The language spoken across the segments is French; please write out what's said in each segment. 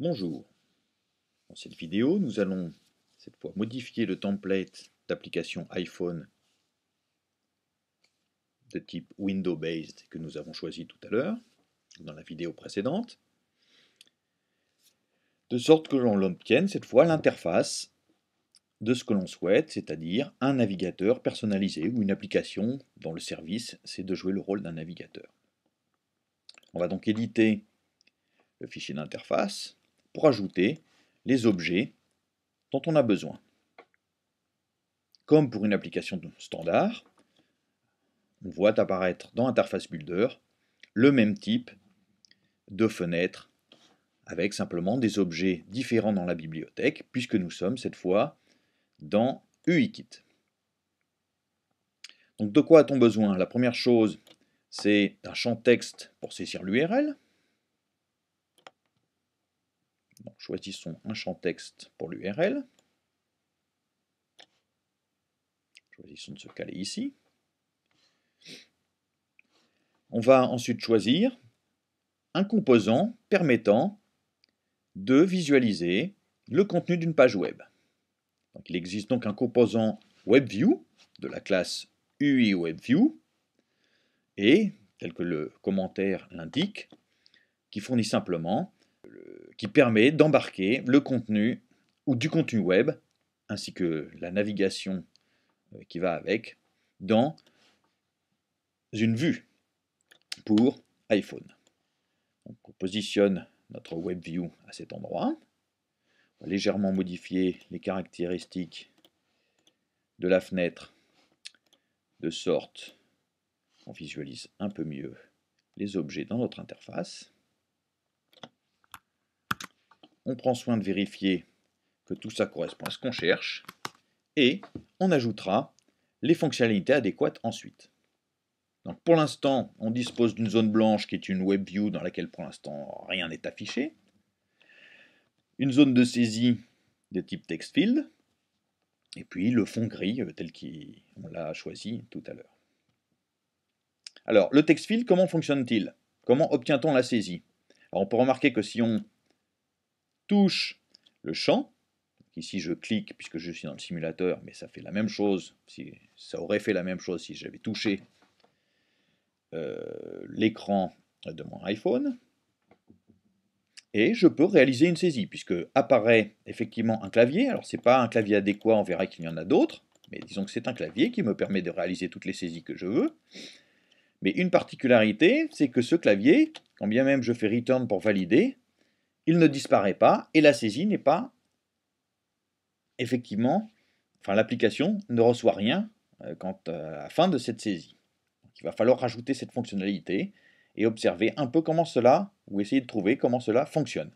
Bonjour. Dans cette vidéo, nous allons cette fois modifier le template d'application iPhone de type Window-Based que nous avons choisi tout à l'heure, dans la vidéo précédente, de sorte que l'on obtienne cette fois l'interface de ce que l'on souhaite, c'est-à-dire un navigateur personnalisé ou une application dont le service c'est de jouer le rôle d'un navigateur. On va donc éditer le fichier d'interface pour ajouter les objets dont on a besoin. Comme pour une application standard, on voit apparaître dans Interface Builder le même type de fenêtre avec simplement des objets différents dans la bibliothèque puisque nous sommes cette fois dans UIKit. Donc de quoi a-t-on besoin La première chose, c'est un champ texte pour saisir l'URL choisissons un champ texte pour l'URL. Choisissons de se caler ici. On va ensuite choisir un composant permettant de visualiser le contenu d'une page web. il existe donc un composant WebView de la classe UI WebView et, tel que le commentaire l'indique, qui fournit simplement le qui permet d'embarquer le contenu ou du contenu web, ainsi que la navigation euh, qui va avec, dans une vue pour iPhone. on positionne notre web view à cet endroit. légèrement modifier les caractéristiques de la fenêtre de sorte qu'on visualise un peu mieux les objets dans notre interface on prend soin de vérifier que tout ça correspond à ce qu'on cherche, et on ajoutera les fonctionnalités adéquates ensuite. Donc pour l'instant, on dispose d'une zone blanche qui est une web view dans laquelle pour l'instant rien n'est affiché, une zone de saisie de type text field, et puis le fond gris euh, tel qu'on l'a choisi tout à l'heure. Alors, le text field, comment fonctionne-t-il Comment obtient-on la saisie Alors, on peut remarquer que si on touche le champ. Ici, je clique puisque je suis dans le simulateur, mais ça fait la même chose. Si, ça aurait fait la même chose si j'avais touché euh, l'écran de mon iPhone. Et je peux réaliser une saisie, puisque apparaît effectivement un clavier. Alors, ce n'est pas un clavier adéquat, on verra qu'il y en a d'autres. Mais disons que c'est un clavier qui me permet de réaliser toutes les saisies que je veux. Mais une particularité, c'est que ce clavier, quand bien même je fais return pour valider, il ne disparaît pas et la saisie n'est pas effectivement, enfin l'application ne reçoit rien euh, à la fin de cette saisie. il va falloir rajouter cette fonctionnalité et observer un peu comment cela, ou essayer de trouver comment cela fonctionne.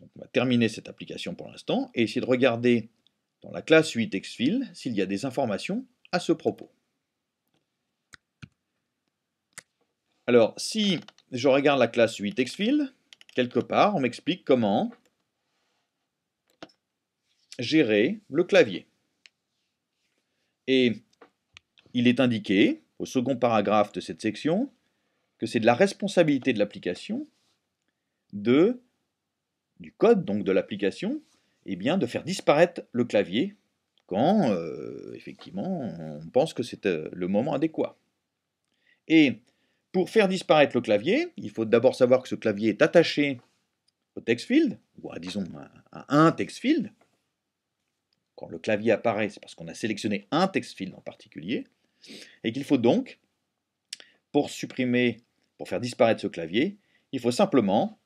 on va terminer cette application pour l'instant et essayer de regarder dans la classe 8 s'il y a des informations à ce propos. Alors, si je regarde la classe 8 xfield quelque part, on m'explique comment gérer le clavier. Et il est indiqué, au second paragraphe de cette section, que c'est de la responsabilité de l'application, de du code, donc de l'application, eh bien de faire disparaître le clavier quand, euh, effectivement, on pense que c'est euh, le moment adéquat. Et pour faire disparaître le clavier, il faut d'abord savoir que ce clavier est attaché au text field, ou à, disons à un text field. Quand le clavier apparaît, c'est parce qu'on a sélectionné un text field en particulier, et qu'il faut donc, pour supprimer, pour faire disparaître ce clavier, il faut simplement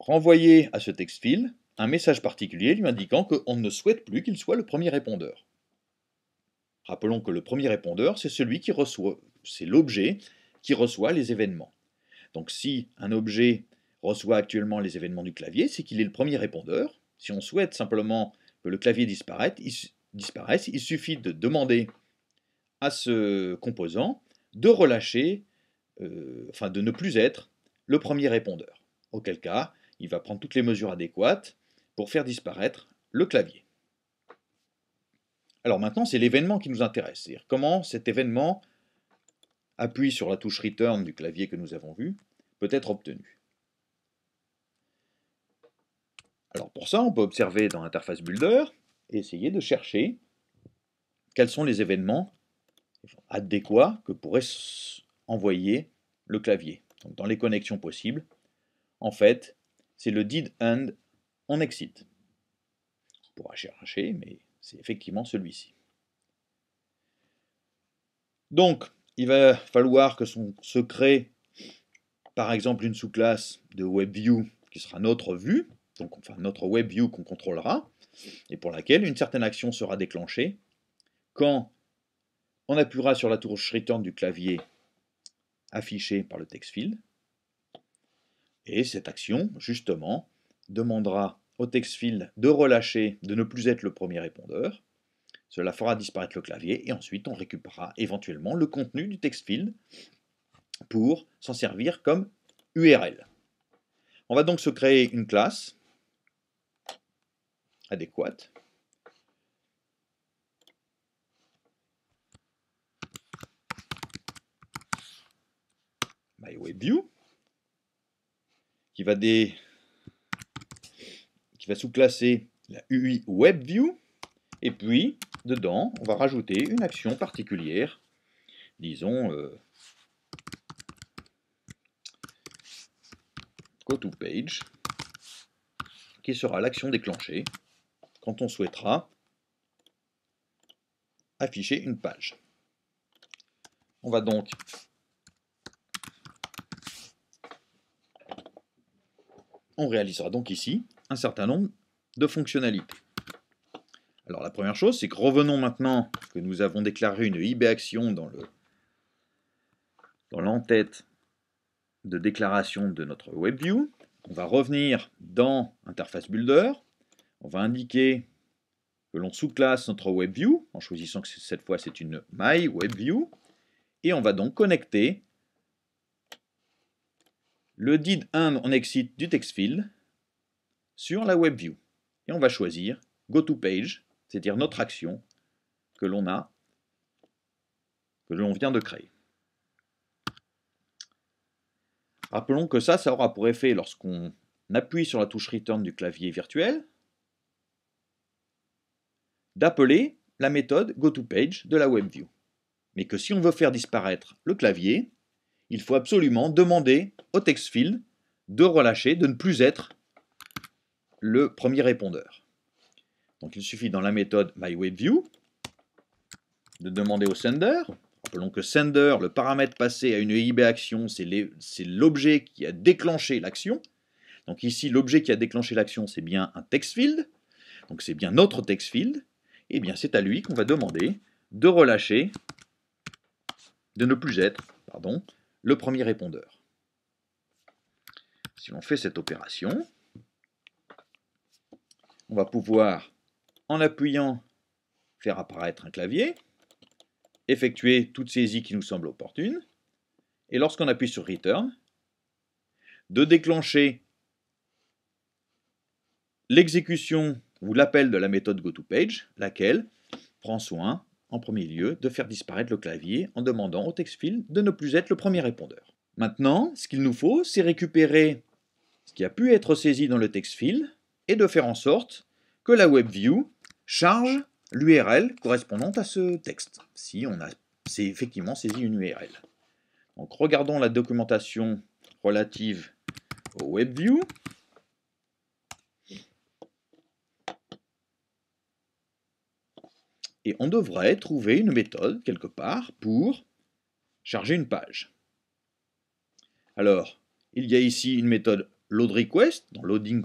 renvoyer à ce text field un message particulier lui indiquant qu'on ne souhaite plus qu'il soit le premier répondeur. Rappelons que le premier répondeur, c'est celui qui reçoit, c'est l'objet qui reçoit les événements. Donc si un objet reçoit actuellement les événements du clavier, c'est qu'il est le premier répondeur. Si on souhaite simplement que le clavier disparaisse, il, suffit de demander à ce composant de relâcher, euh, enfin de ne plus être le premier répondeur. Auquel cas, il va prendre toutes les mesures adéquates pour faire disparaître le clavier. Alors maintenant, c'est l'événement qui nous intéresse, c'est-à-dire comment cet événement Appuie sur la touche Return du clavier que nous avons vu, peut être obtenu. Alors pour ça, on peut observer dans l'interface Builder et essayer de chercher quels sont les événements adéquats que pourrait envoyer le clavier. dans les connexions possibles, en fait, c'est le did and on exit. On pourra chercher, mais c'est effectivement celui-ci. Donc, il va falloir que son, secret, par exemple, une sous-classe de WebView qui sera notre vue, donc enfin notre WebView qu'on contrôlera, et pour laquelle une certaine action sera déclenchée quand on appuiera sur la touche Return du clavier affichée par le TextField. et cette action, justement, demandera au TextField de relâcher, de ne plus être le premier répondeur, cela fera disparaître le clavier et ensuite on récupérera éventuellement le contenu du text field pour s'en servir comme URL. On va donc se créer une classe adéquate MyWebView qui va qui va sous-classer la UI WebView et puis dedans, on va rajouter une action particulière, disons euh, go to page, qui sera l'action déclenchée quand on souhaitera afficher une page. On va donc on réalisera donc ici un certain nombre de fonctionnalités. Alors la première chose, c'est que revenons maintenant que nous avons déclaré une IB action dans l'entête de déclaration de notre WebView. On va revenir dans Interface Builder. On va indiquer que l'on sous-classe notre WebView en choisissant que cette fois c'est une MyWebView. Et on va donc connecter le did1 on exit du text field sur la WebView. Et on va choisir page c'est-à-dire notre action que l'on a, que l'on vient de créer. Rappelons que ça, ça aura pour effet lorsqu'on appuie sur la touche Return du clavier virtuel, d'appeler la méthode GoToPage de la WebView. Mais que si on veut faire disparaître le clavier, il faut absolument demander au TextField de relâcher, de ne plus être le premier répondeur. Donc il suffit dans la méthode myWebView de demander au sender. Rappelons que sender, le paramètre passé à une EIB action, c'est l'objet qui a déclenché l'action. Donc ici, l'objet qui a déclenché l'action, c'est bien un text field. Donc c'est bien notre text field. Et eh bien c'est à lui qu'on va demander de relâcher, de ne plus être, pardon, le premier répondeur. Si l'on fait cette opération, on va pouvoir en appuyant, faire apparaître un clavier, effectuer toute saisie qui nous semble opportune, et lorsqu'on appuie sur Return, de déclencher l'exécution ou l'appel de la méthode GoToPage, laquelle prend soin, en premier lieu, de faire disparaître le clavier en demandant au TextField de ne plus être le premier répondeur. Maintenant, ce qu'il nous faut, c'est récupérer ce qui a pu être saisi dans le TextField et de faire en sorte que la WebView charge l'URL correspondante à ce texte, si on a effectivement saisi une URL. Donc regardons la documentation relative au WebView. Et on devrait trouver une méthode quelque part pour charger une page. Alors, il y a ici une méthode loadRequest. request. Dans loading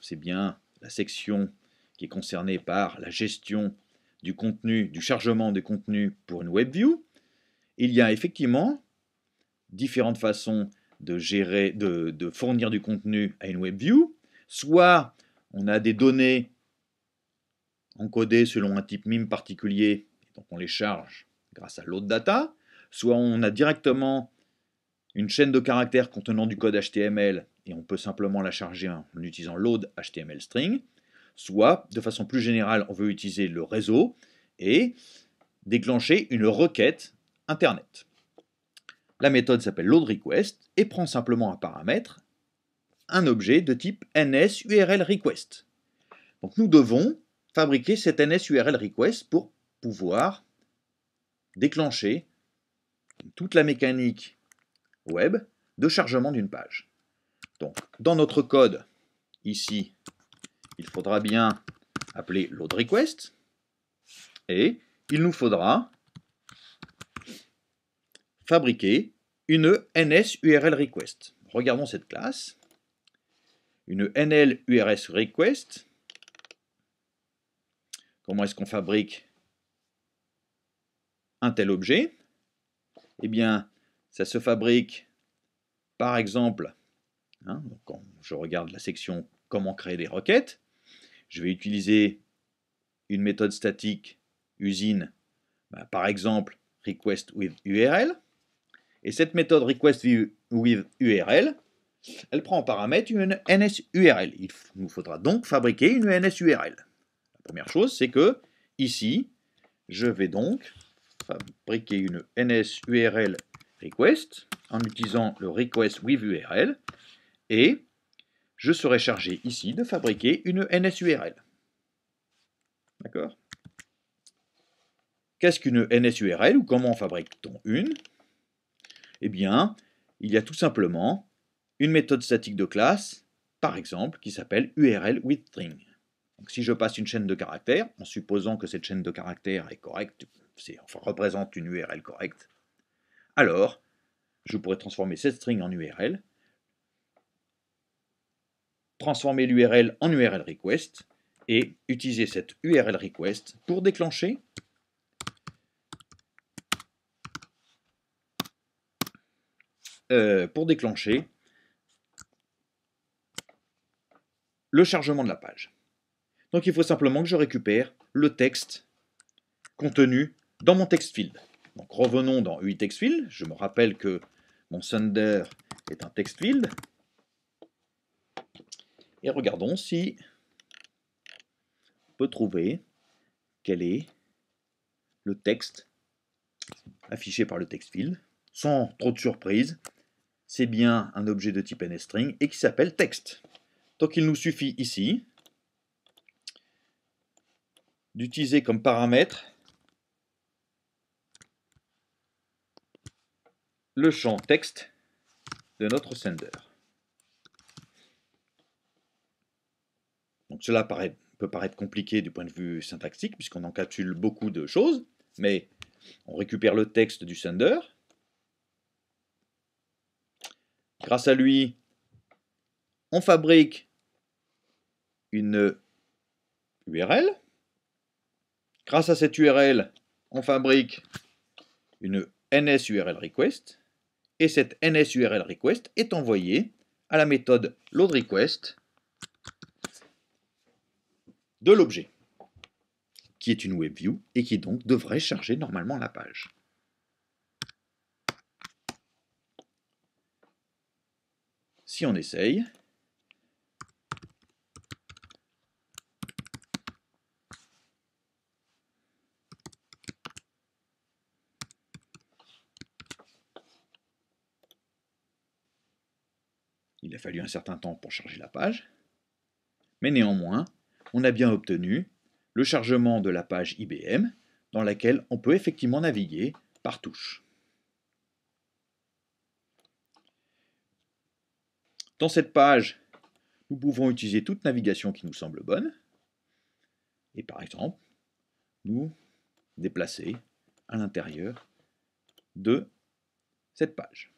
c'est bien la section qui est concerné par la gestion du contenu, du chargement des contenus pour une WebView. Il y a effectivement différentes façons de gérer, de, fournir du contenu à une WebView. Soit on a des données encodées selon un type MIME particulier, donc on les charge grâce à l'autre data, soit on a directement une chaîne de caractères contenant du code HTML et on peut simplement la charger en utilisant load HTML string, soit de façon plus générale, on veut utiliser le réseau et déclencher une requête Internet. La méthode s'appelle loadRequest request et prend simplement un paramètre, un objet de type NSURLRequest. Donc nous devons fabriquer cette NSURLRequest pour pouvoir déclencher toute la mécanique web de chargement d'une page. Donc dans notre code, ici, il faudra bien appeler load request et il nous faudra fabriquer une NSURL request. Regardons cette classe. Une NLURS request. Comment est-ce qu'on fabrique un tel objet Eh bien, ça se fabrique par exemple, hein, quand je regarde la section comment créer des requêtes, je vais utiliser une méthode statique usine, bah, par exemple request with URL. Et cette méthode request with URL, elle prend en paramètre une NSURL. Il nous faudra donc fabriquer une NSURL. La première chose, c'est que ici, je vais donc fabriquer une NSURL request en utilisant le request with URL et je serai chargé ici de fabriquer une NSURL. D'accord Qu'est-ce qu'une NSURL ou comment fabrique-t-on une Eh bien, il y a tout simplement une méthode statique de classe, par exemple, qui s'appelle URL with string. Donc, si je passe une chaîne de caractères, en supposant que cette chaîne de caractères est correcte, enfin, représente une URL correcte, alors je pourrais transformer cette string en URL transformer l'URL en URL request et utiliser cette URL request pour déclencher euh, pour déclencher le chargement de la page. Donc il faut simplement que je récupère le texte contenu dans mon text field. Donc revenons dans UI text field. Je me rappelle que mon sender est un text field. Et regardons si on peut trouver quel est le texte affiché par le text field. Sans trop de surprise, c'est bien un objet de type NSTring et qui s'appelle texte. Donc il nous suffit ici d'utiliser comme paramètre le champ texte de notre sender. cela peut paraître compliqué du point de vue syntaxique, puisqu'on encapsule beaucoup de choses, mais on récupère le texte du sender. Grâce à lui, on fabrique une URL. Grâce à cette URL, on fabrique une NSURL request. Et cette NSURL request est envoyée à la méthode loadRequest de l'objet, qui est une WebView et qui donc devrait charger normalement la page. Si on essaye, il a fallu un certain temps pour charger la page, mais néanmoins, on a bien obtenu le chargement de la page IBM, dans laquelle on peut effectivement naviguer par touche. Dans cette page, nous pouvons utiliser toute navigation qui nous semble bonne, et par exemple, nous déplacer à l'intérieur de cette page.